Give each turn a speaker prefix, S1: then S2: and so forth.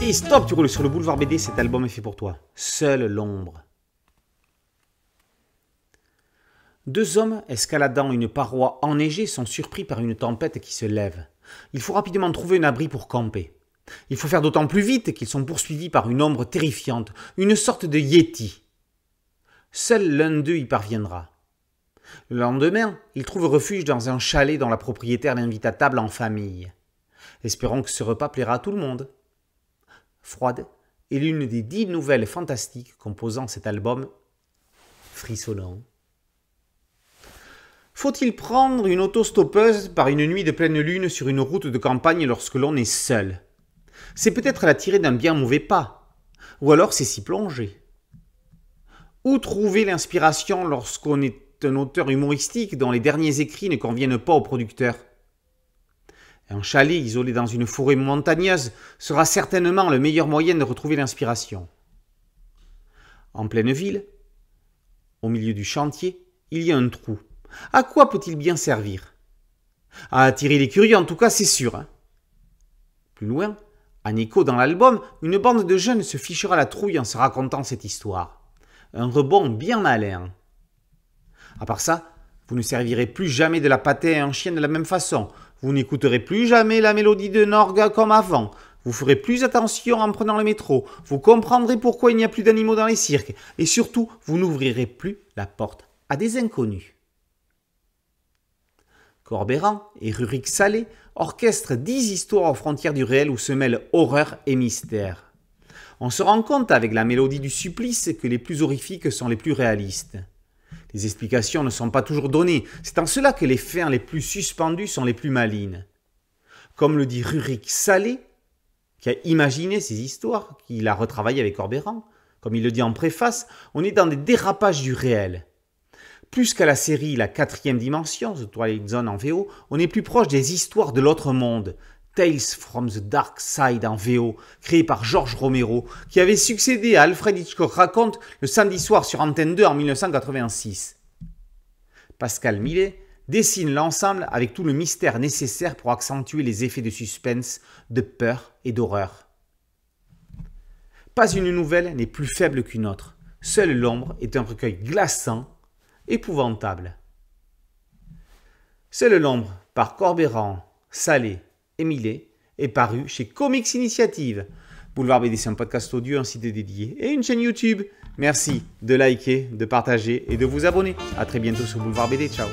S1: Et stop, tu roules sur le boulevard BD, cet album est fait pour toi. Seule l'ombre. Deux hommes escaladant une paroi enneigée sont surpris par une tempête qui se lève. Il faut rapidement trouver un abri pour camper. Il faut faire d'autant plus vite qu'ils sont poursuivis par une ombre terrifiante, une sorte de yéti. Seul l'un d'eux y parviendra. Le lendemain, ils trouvent refuge dans un chalet dont la propriétaire l'invite à table en famille. Espérons que ce repas plaira à tout le monde froide, est l'une des dix nouvelles fantastiques composant cet album frissonnant. Faut-il prendre une autostoppeuse par une nuit de pleine lune sur une route de campagne lorsque l'on est seul C'est peut-être la tirer d'un bien mauvais pas, ou alors c'est s'y plonger. Où trouver l'inspiration lorsqu'on est un auteur humoristique dont les derniers écrits ne conviennent pas au producteur un chalet isolé dans une forêt montagneuse sera certainement le meilleur moyen de retrouver l'inspiration. En pleine ville, au milieu du chantier, il y a un trou. À quoi peut-il bien servir À attirer les curieux, en tout cas, c'est sûr. Hein. Plus loin, à Nico, dans l'album, une bande de jeunes se fichera la trouille en se racontant cette histoire. Un rebond bien malin. À part ça, vous ne servirez plus jamais de la pâtée à un chien de la même façon. Vous n'écouterez plus jamais la mélodie de Norga comme avant. Vous ferez plus attention en prenant le métro. Vous comprendrez pourquoi il n'y a plus d'animaux dans les cirques. Et surtout, vous n'ouvrirez plus la porte à des inconnus. Corbéran et Rurik Salé orchestrent dix histoires aux frontières du réel où se mêlent horreur et mystère. On se rend compte avec la mélodie du supplice que les plus horrifiques sont les plus réalistes. Les explications ne sont pas toujours données. C'est en cela que les fins les plus suspendues sont les plus malines. Comme le dit Rurik Salé, qui a imaginé ces histoires, qu'il a retravaillé avec Orbéran, comme il le dit en préface, on est dans des dérapages du réel. Plus qu'à la série La quatrième dimension, The Twilight Zone en VO, on est plus proche des histoires de l'autre monde, Tales from the Dark Side en VO, créé par Georges Romero, qui avait succédé à Alfred Hitchcock raconte le samedi soir sur Antenne 2 en 1986. Pascal Millet dessine l'ensemble avec tout le mystère nécessaire pour accentuer les effets de suspense, de peur et d'horreur. Pas une nouvelle n'est plus faible qu'une autre. Seule l'ombre est un recueil glaçant, épouvantable. Seule l'ombre par Corbéran, Salé, Émilé est paru chez Comics Initiative. Boulevard BD, c'est un podcast audio, un site dédié et une chaîne YouTube. Merci de liker, de partager et de vous abonner. À très bientôt sur Boulevard BD. Ciao.